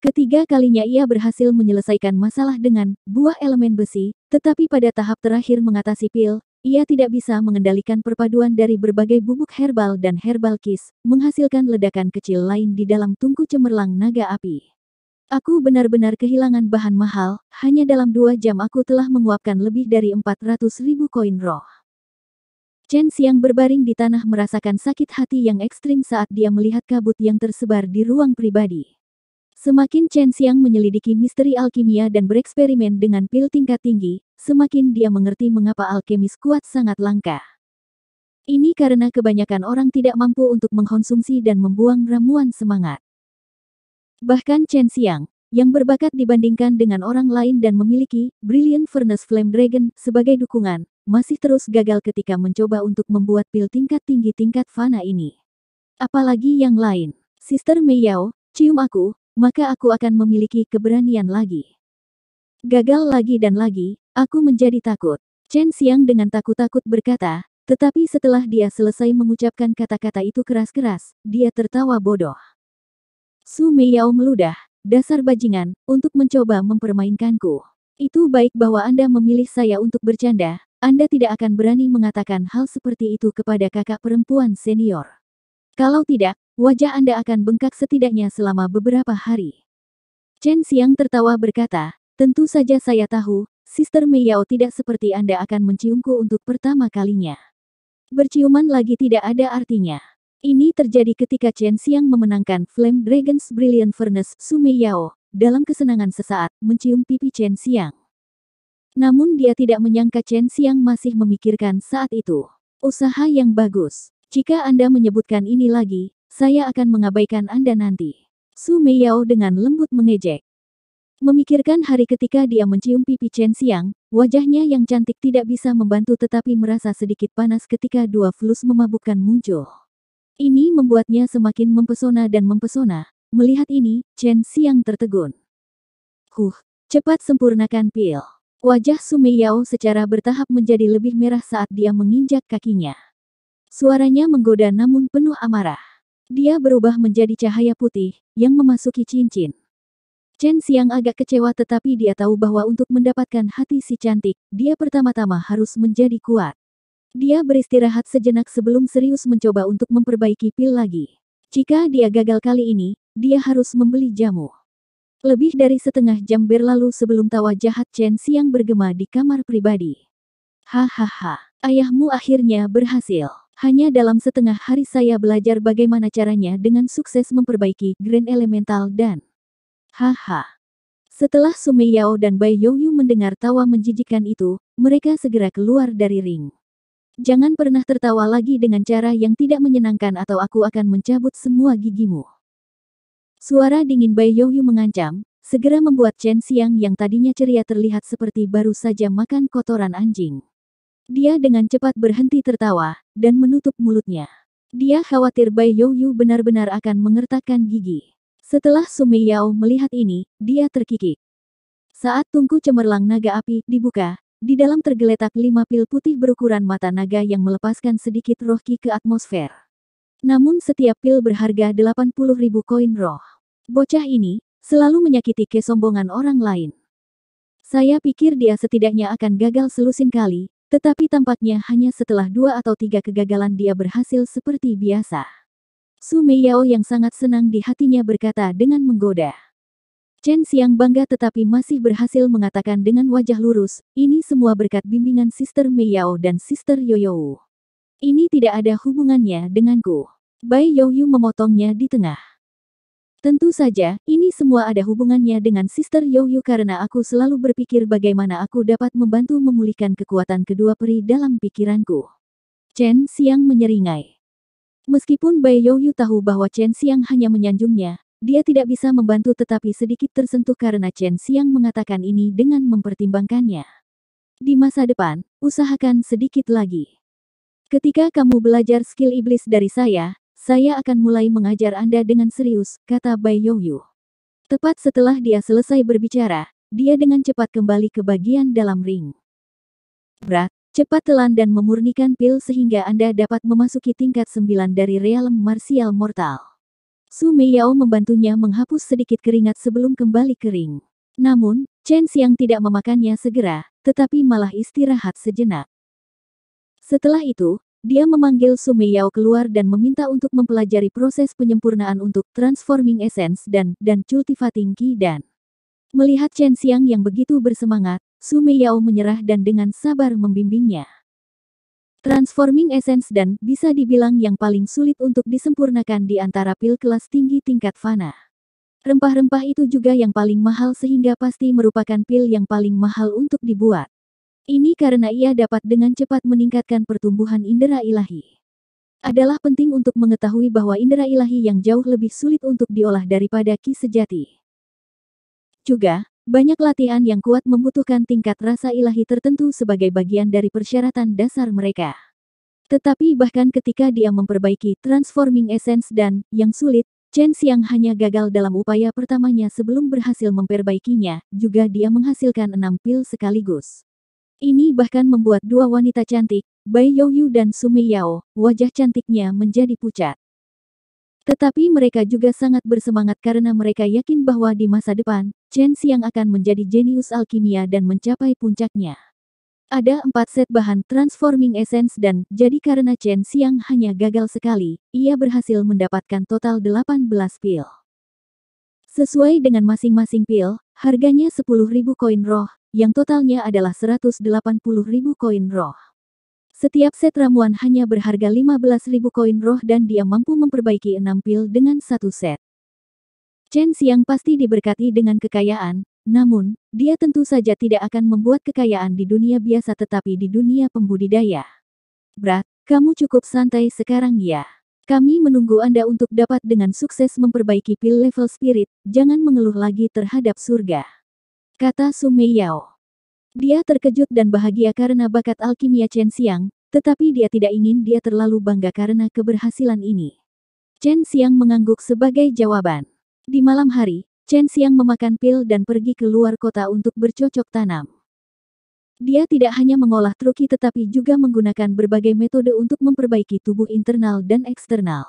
Ketiga kalinya ia berhasil menyelesaikan masalah dengan buah elemen besi, tetapi pada tahap terakhir mengatasi pil, ia tidak bisa mengendalikan perpaduan dari berbagai bubuk herbal dan herbal kis, menghasilkan ledakan kecil lain di dalam tungku cemerlang naga api. Aku benar-benar kehilangan bahan mahal, hanya dalam dua jam aku telah menguapkan lebih dari 400 ribu koin roh. Chen Xiang berbaring di tanah merasakan sakit hati yang ekstrim saat dia melihat kabut yang tersebar di ruang pribadi. Semakin Chen Xiang menyelidiki misteri alkimia dan bereksperimen dengan pil tingkat tinggi, semakin dia mengerti mengapa alkemis kuat sangat langka. Ini karena kebanyakan orang tidak mampu untuk mengkonsumsi dan membuang ramuan semangat. Bahkan Chen Xiang, yang berbakat dibandingkan dengan orang lain dan memiliki Brilliant Furnace Flame Dragon sebagai dukungan, masih terus gagal ketika mencoba untuk membuat pil tingkat tinggi tingkat fana ini. Apalagi yang lain, Sister Mei Yao, cium aku, maka aku akan memiliki keberanian lagi. Gagal lagi dan lagi, aku menjadi takut. Chen Xiang dengan takut-takut berkata, tetapi setelah dia selesai mengucapkan kata-kata itu keras-keras, dia tertawa bodoh. Su Meiyao meludah, dasar bajingan, untuk mencoba mempermainkanku. Itu baik bahwa Anda memilih saya untuk bercanda, Anda tidak akan berani mengatakan hal seperti itu kepada kakak perempuan senior. Kalau tidak, wajah Anda akan bengkak setidaknya selama beberapa hari. Chen Xiang tertawa berkata, tentu saja saya tahu, Sister Meiyao tidak seperti Anda akan menciumku untuk pertama kalinya. Berciuman lagi tidak ada artinya. Ini terjadi ketika Chen Xiang memenangkan Flame Dragon's Brilliant Furnace Sume Yao, dalam kesenangan sesaat, mencium pipi Chen Xiang. Namun dia tidak menyangka Chen Xiang masih memikirkan saat itu. Usaha yang bagus. Jika Anda menyebutkan ini lagi, saya akan mengabaikan Anda nanti. Su Meiyao dengan lembut mengejek. Memikirkan hari ketika dia mencium pipi Chen Xiang, wajahnya yang cantik tidak bisa membantu tetapi merasa sedikit panas ketika dua flus memabukkan muncul. Ini membuatnya semakin mempesona dan mempesona. Melihat ini, Chen Xiang tertegun. Huh, cepat sempurnakan pil. Wajah Sumeyao secara bertahap menjadi lebih merah saat dia menginjak kakinya. Suaranya menggoda namun penuh amarah. Dia berubah menjadi cahaya putih yang memasuki cincin. Chen Xiang agak kecewa tetapi dia tahu bahwa untuk mendapatkan hati si cantik, dia pertama-tama harus menjadi kuat. Dia beristirahat sejenak sebelum serius mencoba untuk memperbaiki pil lagi. Jika dia gagal kali ini, dia harus membeli jamu. Lebih dari setengah jam berlalu sebelum tawa jahat Chen Siang bergema di kamar pribadi. Hahaha, ayahmu akhirnya berhasil. Hanya dalam setengah hari saya belajar bagaimana caranya dengan sukses memperbaiki Grand Elemental dan... Haha. Setelah Sumeyao dan Bai Youyu mendengar tawa menjijikan itu, mereka segera keluar dari ring. Jangan pernah tertawa lagi dengan cara yang tidak menyenangkan atau aku akan mencabut semua gigimu. Suara dingin Bai Youyu mengancam, segera membuat Chen Xiang yang tadinya ceria terlihat seperti baru saja makan kotoran anjing. Dia dengan cepat berhenti tertawa, dan menutup mulutnya. Dia khawatir Bai Youyu benar-benar akan mengertakkan gigi. Setelah Sumi Yao melihat ini, dia terkikik. Saat tungku cemerlang naga api dibuka, di dalam tergeletak lima pil putih berukuran mata naga yang melepaskan sedikit roh ki ke atmosfer. Namun setiap pil berharga 80 ribu koin roh. Bocah ini selalu menyakiti kesombongan orang lain. Saya pikir dia setidaknya akan gagal selusin kali, tetapi tampaknya hanya setelah dua atau tiga kegagalan dia berhasil seperti biasa. Sumeyao yang sangat senang di hatinya berkata dengan menggoda. Chen Xiang bangga tetapi masih berhasil mengatakan dengan wajah lurus, ini semua berkat bimbingan Sister Mei Yao dan Sister Yoyou. Ini tidak ada hubungannya denganku. Bai Youyu memotongnya di tengah. Tentu saja, ini semua ada hubungannya dengan Sister Youyu karena aku selalu berpikir bagaimana aku dapat membantu memulihkan kekuatan kedua peri dalam pikiranku. Chen Xiang menyeringai. Meskipun Bai Youyu tahu bahwa Chen Xiang hanya menyanjungnya, dia tidak bisa membantu tetapi sedikit tersentuh karena Chen Xiang mengatakan ini dengan mempertimbangkannya. Di masa depan, usahakan sedikit lagi. Ketika kamu belajar skill iblis dari saya, saya akan mulai mengajar Anda dengan serius, kata Bai Youyou. Tepat setelah dia selesai berbicara, dia dengan cepat kembali ke bagian dalam ring. Berat, cepat telan dan memurnikan pil sehingga Anda dapat memasuki tingkat 9 dari realm Martial mortal. Su Meiyao membantunya menghapus sedikit keringat sebelum kembali kering. Namun, Chen Xiang tidak memakannya segera, tetapi malah istirahat sejenak. Setelah itu, dia memanggil Su Meiyao keluar dan meminta untuk mempelajari proses penyempurnaan untuk Transforming Essence dan dan Cultivating Qi dan. Melihat Chen Xiang yang begitu bersemangat, Su Meiyao menyerah dan dengan sabar membimbingnya. Transforming Essence dan bisa dibilang yang paling sulit untuk disempurnakan di antara pil kelas tinggi tingkat Fana. Rempah-rempah itu juga yang paling mahal sehingga pasti merupakan pil yang paling mahal untuk dibuat. Ini karena ia dapat dengan cepat meningkatkan pertumbuhan indera ilahi. Adalah penting untuk mengetahui bahwa indera ilahi yang jauh lebih sulit untuk diolah daripada ki sejati. Juga, banyak latihan yang kuat membutuhkan tingkat rasa ilahi tertentu sebagai bagian dari persyaratan dasar mereka. Tetapi bahkan ketika dia memperbaiki transforming essence dan yang sulit, Chen Xiang hanya gagal dalam upaya pertamanya sebelum berhasil memperbaikinya, juga dia menghasilkan enam pil sekaligus. Ini bahkan membuat dua wanita cantik, Bai Yu dan Sumi Yao, wajah cantiknya menjadi pucat. Tetapi mereka juga sangat bersemangat karena mereka yakin bahwa di masa depan, Chen Xiang akan menjadi jenius alkimia dan mencapai puncaknya. Ada empat set bahan transforming essence dan, jadi karena Chen Xiang hanya gagal sekali, ia berhasil mendapatkan total 18 pil. Sesuai dengan masing-masing pil, harganya 10.000 koin roh, yang totalnya adalah 180.000 koin roh. Setiap set ramuan hanya berharga 15.000 koin roh dan dia mampu memperbaiki 6 pil dengan satu set. Chen Xiang pasti diberkati dengan kekayaan, namun, dia tentu saja tidak akan membuat kekayaan di dunia biasa tetapi di dunia pembudidaya. Brat, kamu cukup santai sekarang ya. Kami menunggu Anda untuk dapat dengan sukses memperbaiki pil level spirit, jangan mengeluh lagi terhadap surga. Kata Sumeyao. Dia terkejut dan bahagia karena bakat alkimia Chen Xiang, tetapi dia tidak ingin dia terlalu bangga karena keberhasilan ini. Chen Xiang mengangguk sebagai jawaban. Di malam hari, Chen Xiang memakan pil dan pergi ke luar kota untuk bercocok tanam. Dia tidak hanya mengolah truki tetapi juga menggunakan berbagai metode untuk memperbaiki tubuh internal dan eksternal.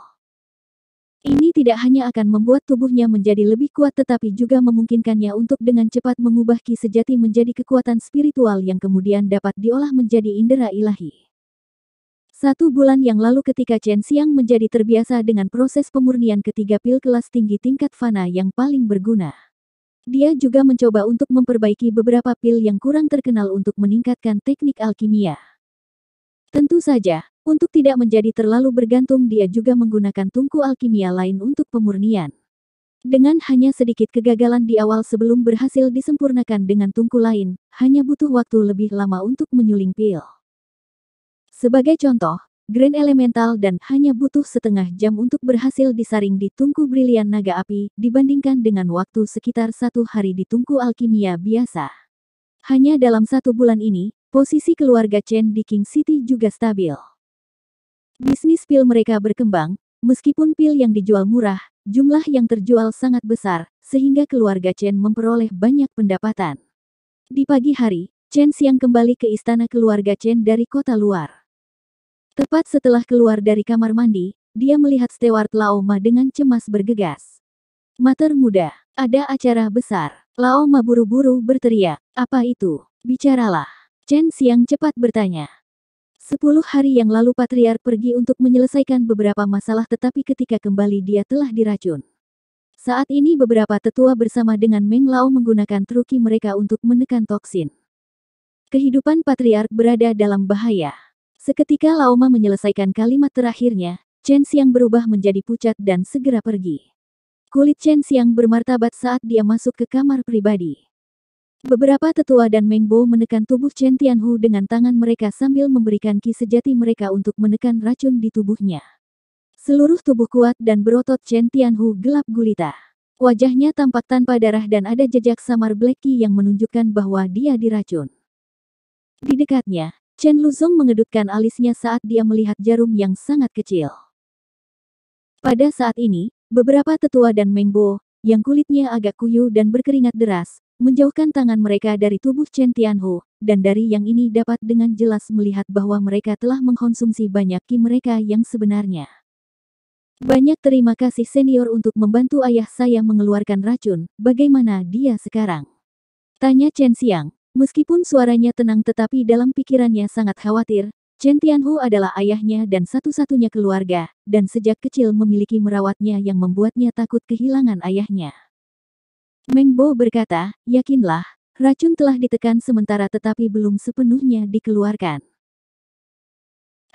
Ini tidak hanya akan membuat tubuhnya menjadi lebih kuat tetapi juga memungkinkannya untuk dengan cepat mengubah ki sejati menjadi kekuatan spiritual yang kemudian dapat diolah menjadi indera ilahi. Satu bulan yang lalu ketika Chen Xiang menjadi terbiasa dengan proses pemurnian ketiga pil kelas tinggi tingkat fana yang paling berguna. Dia juga mencoba untuk memperbaiki beberapa pil yang kurang terkenal untuk meningkatkan teknik alkimia. Tentu saja, untuk tidak menjadi terlalu bergantung dia juga menggunakan tungku alkimia lain untuk pemurnian. Dengan hanya sedikit kegagalan di awal sebelum berhasil disempurnakan dengan tungku lain, hanya butuh waktu lebih lama untuk menyuling pil. Sebagai contoh, Grand Elemental dan hanya butuh setengah jam untuk berhasil disaring di tungku brilian naga api dibandingkan dengan waktu sekitar satu hari di tungku alkimia biasa. Hanya dalam satu bulan ini, posisi keluarga Chen di King City juga stabil. Bisnis pil mereka berkembang, meskipun pil yang dijual murah, jumlah yang terjual sangat besar, sehingga keluarga Chen memperoleh banyak pendapatan. Di pagi hari, Chen Siang kembali ke istana keluarga Chen dari kota luar. Tepat setelah keluar dari kamar mandi, dia melihat Stewart Laoma dengan cemas bergegas. Mater muda, ada acara besar. Laoma buru-buru berteriak, apa itu? Bicaralah. Chen Xiang cepat bertanya. Sepuluh hari yang lalu Patriar pergi untuk menyelesaikan beberapa masalah tetapi ketika kembali dia telah diracun. Saat ini beberapa tetua bersama dengan Meng Lao menggunakan truki mereka untuk menekan toksin. Kehidupan Patriark berada dalam bahaya. Seketika Laoma menyelesaikan kalimat terakhirnya, Chen Xiang berubah menjadi pucat dan segera pergi. Kulit Chen Xiang bermartabat saat dia masuk ke kamar pribadi. Beberapa tetua dan Mengbo menekan tubuh Chen Tianhu dengan tangan mereka sambil memberikan ki sejati mereka untuk menekan racun di tubuhnya. Seluruh tubuh kuat dan berotot Chen Tianhu gelap gulita. Wajahnya tampak tanpa darah dan ada jejak samar Blacky yang menunjukkan bahwa dia diracun. Di dekatnya, Chen Luzong mengedutkan alisnya saat dia melihat jarum yang sangat kecil. Pada saat ini, beberapa tetua dan Mengbo, yang kulitnya agak kuyu dan berkeringat deras, menjauhkan tangan mereka dari tubuh Chen Tianhu, dan dari yang ini dapat dengan jelas melihat bahwa mereka telah mengkonsumsi banyak ki mereka yang sebenarnya. Banyak terima kasih senior untuk membantu ayah saya mengeluarkan racun, bagaimana dia sekarang? Tanya Chen Xiang, Meskipun suaranya tenang tetapi dalam pikirannya sangat khawatir, Chen Tianhu adalah ayahnya dan satu-satunya keluarga, dan sejak kecil memiliki merawatnya yang membuatnya takut kehilangan ayahnya. Meng Bo berkata, yakinlah, racun telah ditekan sementara tetapi belum sepenuhnya dikeluarkan.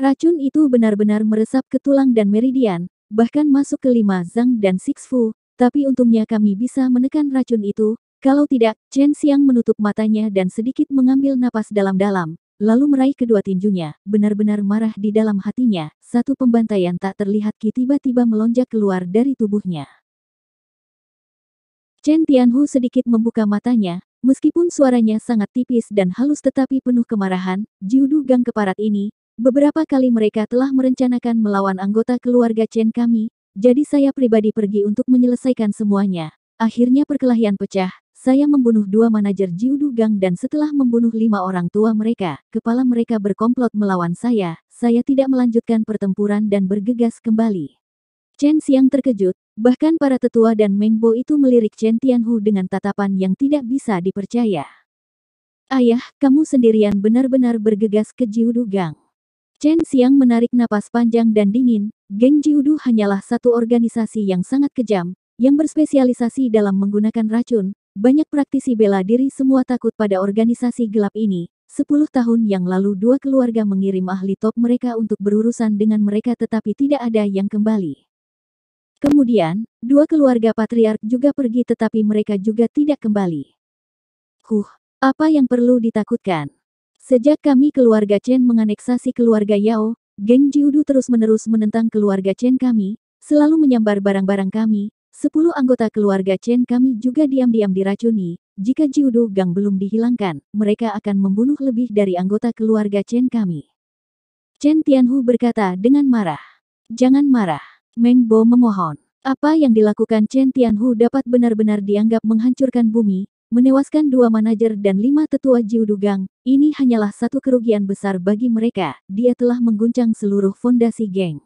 Racun itu benar-benar meresap ke tulang dan meridian, bahkan masuk ke lima Zhang dan Six Fu, tapi untungnya kami bisa menekan racun itu, kalau tidak, Chen Xiang menutup matanya dan sedikit mengambil napas dalam-dalam, lalu meraih kedua tinjunya, benar-benar marah di dalam hatinya, satu pembantaian tak terlihat Ki tiba-tiba melonjak keluar dari tubuhnya. Chen Tianhu sedikit membuka matanya, meskipun suaranya sangat tipis dan halus tetapi penuh kemarahan, Jiudu Gang Keparat ini, beberapa kali mereka telah merencanakan melawan anggota keluarga Chen kami, jadi saya pribadi pergi untuk menyelesaikan semuanya. Akhirnya perkelahian pecah, saya membunuh dua manajer Jiudu dan setelah membunuh lima orang tua mereka, kepala mereka berkomplot melawan saya, saya tidak melanjutkan pertempuran dan bergegas kembali. Chen Xiang terkejut, bahkan para tetua dan Mengbo itu melirik Chen Tianhu dengan tatapan yang tidak bisa dipercaya. Ayah, kamu sendirian benar-benar bergegas ke Jiudu Chen Xiang menarik napas panjang dan dingin, geng Jiudu hanyalah satu organisasi yang sangat kejam, yang berspesialisasi dalam menggunakan racun, banyak praktisi bela diri semua takut pada organisasi gelap ini. Sepuluh tahun yang lalu dua keluarga mengirim ahli top mereka untuk berurusan dengan mereka tetapi tidak ada yang kembali. Kemudian, dua keluarga patriark juga pergi tetapi mereka juga tidak kembali. Huh, apa yang perlu ditakutkan? Sejak kami keluarga Chen menganeksasi keluarga Yao, geng Jiudu terus-menerus menentang keluarga Chen kami, selalu menyambar barang-barang kami, Sepuluh anggota keluarga Chen kami juga diam-diam diracuni, jika Jiudu Gang belum dihilangkan, mereka akan membunuh lebih dari anggota keluarga Chen kami. Chen Tianhu berkata dengan marah. Jangan marah. Meng Bo memohon. Apa yang dilakukan Chen Tianhu dapat benar-benar dianggap menghancurkan bumi, menewaskan dua manajer dan lima tetua Jiudu Gang. Ini hanyalah satu kerugian besar bagi mereka. Dia telah mengguncang seluruh fondasi geng.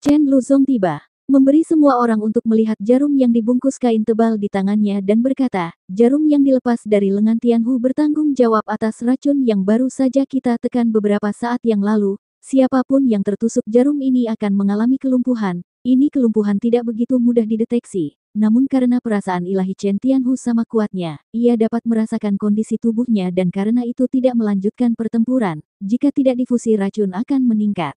Chen Luzong tiba. Memberi semua orang untuk melihat jarum yang dibungkus kain tebal di tangannya dan berkata, jarum yang dilepas dari lengan Tianhu bertanggung jawab atas racun yang baru saja kita tekan beberapa saat yang lalu, siapapun yang tertusuk jarum ini akan mengalami kelumpuhan. Ini kelumpuhan tidak begitu mudah dideteksi, namun karena perasaan ilahi Chen Tianhu sama kuatnya, ia dapat merasakan kondisi tubuhnya dan karena itu tidak melanjutkan pertempuran. Jika tidak difusi racun akan meningkat.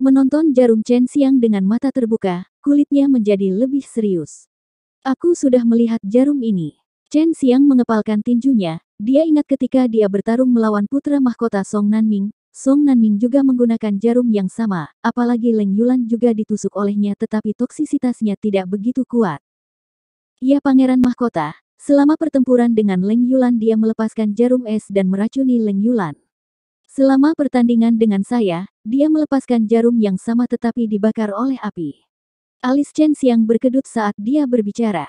Menonton jarum Chen Xiang dengan mata terbuka, kulitnya menjadi lebih serius. Aku sudah melihat jarum ini. Chen Xiang mengepalkan tinjunya, dia ingat ketika dia bertarung melawan putra mahkota Song Nanming, Song Nanming juga menggunakan jarum yang sama, apalagi Leng Yulan juga ditusuk olehnya tetapi toksisitasnya tidak begitu kuat. Ya pangeran mahkota, selama pertempuran dengan Leng Yulan dia melepaskan jarum es dan meracuni Leng Yulan. Selama pertandingan dengan saya, dia melepaskan jarum yang sama tetapi dibakar oleh api. Alis Chen Xiang berkedut saat dia berbicara.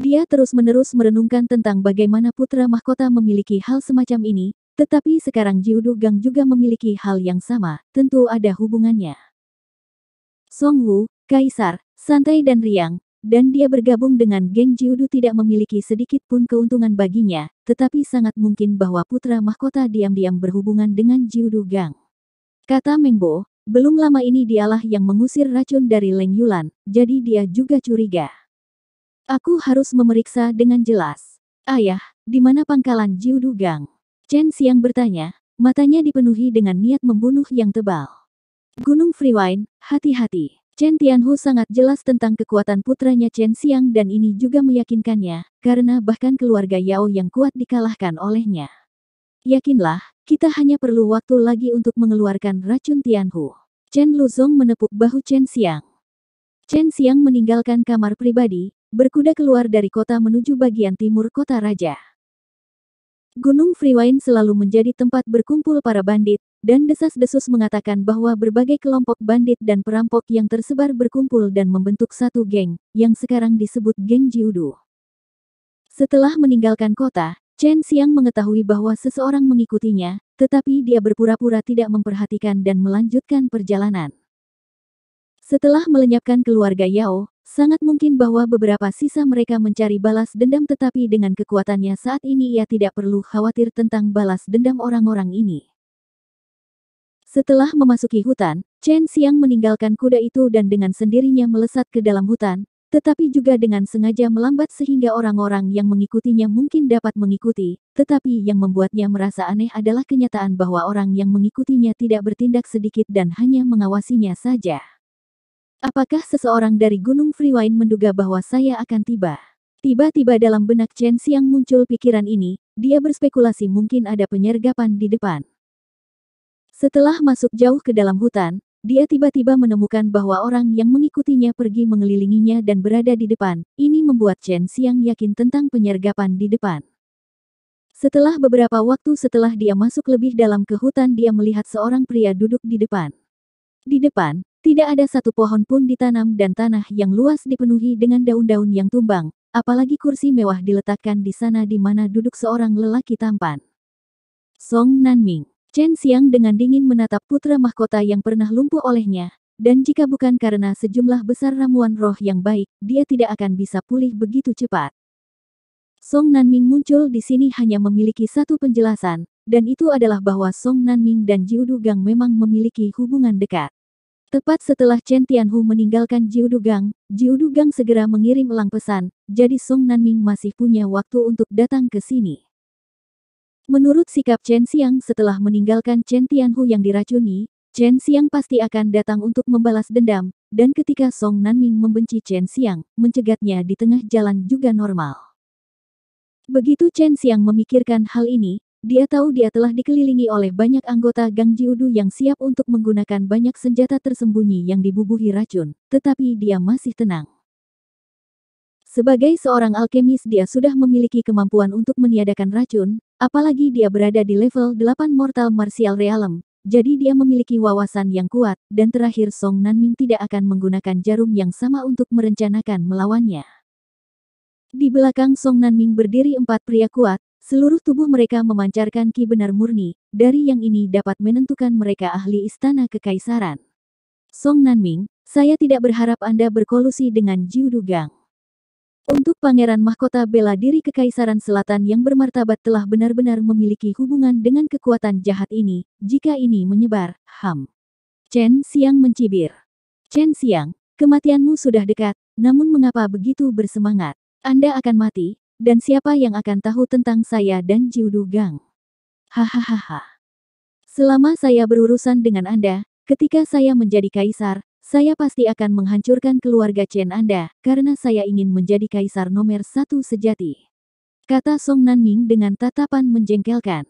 Dia terus-menerus merenungkan tentang bagaimana putra mahkota memiliki hal semacam ini, tetapi sekarang Jiudu Gang juga memiliki hal yang sama, tentu ada hubungannya. Song Wu, Kaisar, Santai dan Riang, dan dia bergabung dengan geng Jiudu tidak memiliki sedikit pun keuntungan baginya, tetapi sangat mungkin bahwa putra mahkota diam-diam berhubungan dengan Jiudu Gang. Kata Mengbo, belum lama ini dialah yang mengusir racun dari Leng Yulan, jadi dia juga curiga. Aku harus memeriksa dengan jelas. Ayah, di mana pangkalan Jiudu Gang? Chen Xiang bertanya, matanya dipenuhi dengan niat membunuh yang tebal. Gunung Freewine, hati-hati. Chen Tianhu sangat jelas tentang kekuatan putranya Chen Xiang dan ini juga meyakinkannya, karena bahkan keluarga Yao yang kuat dikalahkan olehnya. Yakinlah, kita hanya perlu waktu lagi untuk mengeluarkan racun Tianhu. Chen Luzong menepuk bahu Chen Xiang. Chen Xiang meninggalkan kamar pribadi, berkuda keluar dari kota menuju bagian timur kota raja. Gunung Freewine selalu menjadi tempat berkumpul para bandit, dan desas-desus mengatakan bahwa berbagai kelompok bandit dan perampok yang tersebar berkumpul dan membentuk satu geng, yang sekarang disebut geng Jiudu. Setelah meninggalkan kota, Chen Xiang mengetahui bahwa seseorang mengikutinya, tetapi dia berpura-pura tidak memperhatikan dan melanjutkan perjalanan. Setelah melenyapkan keluarga Yao, sangat mungkin bahwa beberapa sisa mereka mencari balas dendam tetapi dengan kekuatannya saat ini ia tidak perlu khawatir tentang balas dendam orang-orang ini. Setelah memasuki hutan, Chen Xiang meninggalkan kuda itu dan dengan sendirinya melesat ke dalam hutan, tetapi juga dengan sengaja melambat sehingga orang-orang yang mengikutinya mungkin dapat mengikuti, tetapi yang membuatnya merasa aneh adalah kenyataan bahwa orang yang mengikutinya tidak bertindak sedikit dan hanya mengawasinya saja. Apakah seseorang dari Gunung Freewine menduga bahwa saya akan tiba? Tiba-tiba dalam benak Chen Xiang muncul pikiran ini, dia berspekulasi mungkin ada penyergapan di depan. Setelah masuk jauh ke dalam hutan, dia tiba-tiba menemukan bahwa orang yang mengikutinya pergi mengelilinginya dan berada di depan. Ini membuat Chen Xiang yakin tentang penyergapan di depan. Setelah beberapa waktu setelah dia masuk lebih dalam ke hutan dia melihat seorang pria duduk di depan. Di depan, tidak ada satu pohon pun ditanam dan tanah yang luas dipenuhi dengan daun-daun yang tumbang, apalagi kursi mewah diletakkan di sana di mana duduk seorang lelaki tampan. Song Nanming Chen Xiang dengan dingin menatap putra mahkota yang pernah lumpuh olehnya, dan jika bukan karena sejumlah besar ramuan roh yang baik, dia tidak akan bisa pulih begitu cepat. Song Nanming muncul di sini hanya memiliki satu penjelasan, dan itu adalah bahwa Song Nanming dan Jiudu Gang memang memiliki hubungan dekat. Tepat setelah Chen Tianhu meninggalkan Jiudu Gang, Jiudu Gang segera mengirim elang pesan, jadi Song Nanming masih punya waktu untuk datang ke sini. Menurut sikap Chen Xiang setelah meninggalkan Chen Tianhu yang diracuni, Chen Xiang pasti akan datang untuk membalas dendam, dan ketika Song Nanming membenci Chen Xiang, mencegatnya di tengah jalan juga normal. Begitu Chen Xiang memikirkan hal ini, dia tahu dia telah dikelilingi oleh banyak anggota Gang Jiudu yang siap untuk menggunakan banyak senjata tersembunyi yang dibubuhi racun, tetapi dia masih tenang. Sebagai seorang alkemis dia sudah memiliki kemampuan untuk meniadakan racun, apalagi dia berada di level 8 Mortal Martial Realm, jadi dia memiliki wawasan yang kuat, dan terakhir Song Nanming tidak akan menggunakan jarum yang sama untuk merencanakan melawannya. Di belakang Song Nanming berdiri empat pria kuat, seluruh tubuh mereka memancarkan ki benar murni, dari yang ini dapat menentukan mereka ahli istana kekaisaran. Song Nanming, saya tidak berharap Anda berkolusi dengan Jiu Dugang. Untuk Pangeran Mahkota bela diri Kekaisaran Selatan yang bermartabat telah benar-benar memiliki hubungan dengan kekuatan jahat ini, jika ini menyebar, Ham. Chen Siang mencibir. Chen Siang, kematianmu sudah dekat, namun mengapa begitu bersemangat? Anda akan mati, dan siapa yang akan tahu tentang saya dan Jiudu Gang? Hahaha. Selama saya berurusan dengan Anda, ketika saya menjadi kaisar, saya pasti akan menghancurkan keluarga Chen Anda, karena saya ingin menjadi kaisar nomor satu sejati. Kata Song Nanming dengan tatapan menjengkelkan.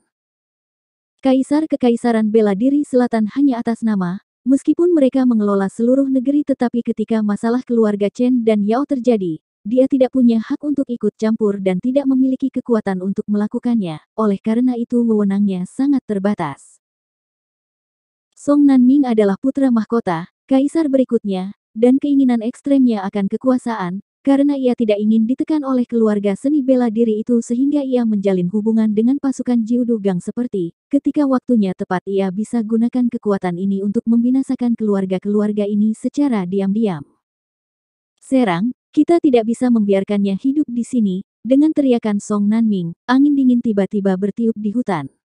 Kaisar Kekaisaran Bela Diri Selatan hanya atas nama, meskipun mereka mengelola seluruh negeri tetapi ketika masalah keluarga Chen dan Yao terjadi, dia tidak punya hak untuk ikut campur dan tidak memiliki kekuatan untuk melakukannya, oleh karena itu wewenangnya sangat terbatas. Song Nanming adalah putra mahkota, Kaisar berikutnya, dan keinginan ekstremnya akan kekuasaan, karena ia tidak ingin ditekan oleh keluarga seni bela diri itu sehingga ia menjalin hubungan dengan pasukan Jiudu Gang seperti, ketika waktunya tepat ia bisa gunakan kekuatan ini untuk membinasakan keluarga-keluarga ini secara diam-diam. Serang, kita tidak bisa membiarkannya hidup di sini, dengan teriakan Song Nanming, angin dingin tiba-tiba bertiup di hutan.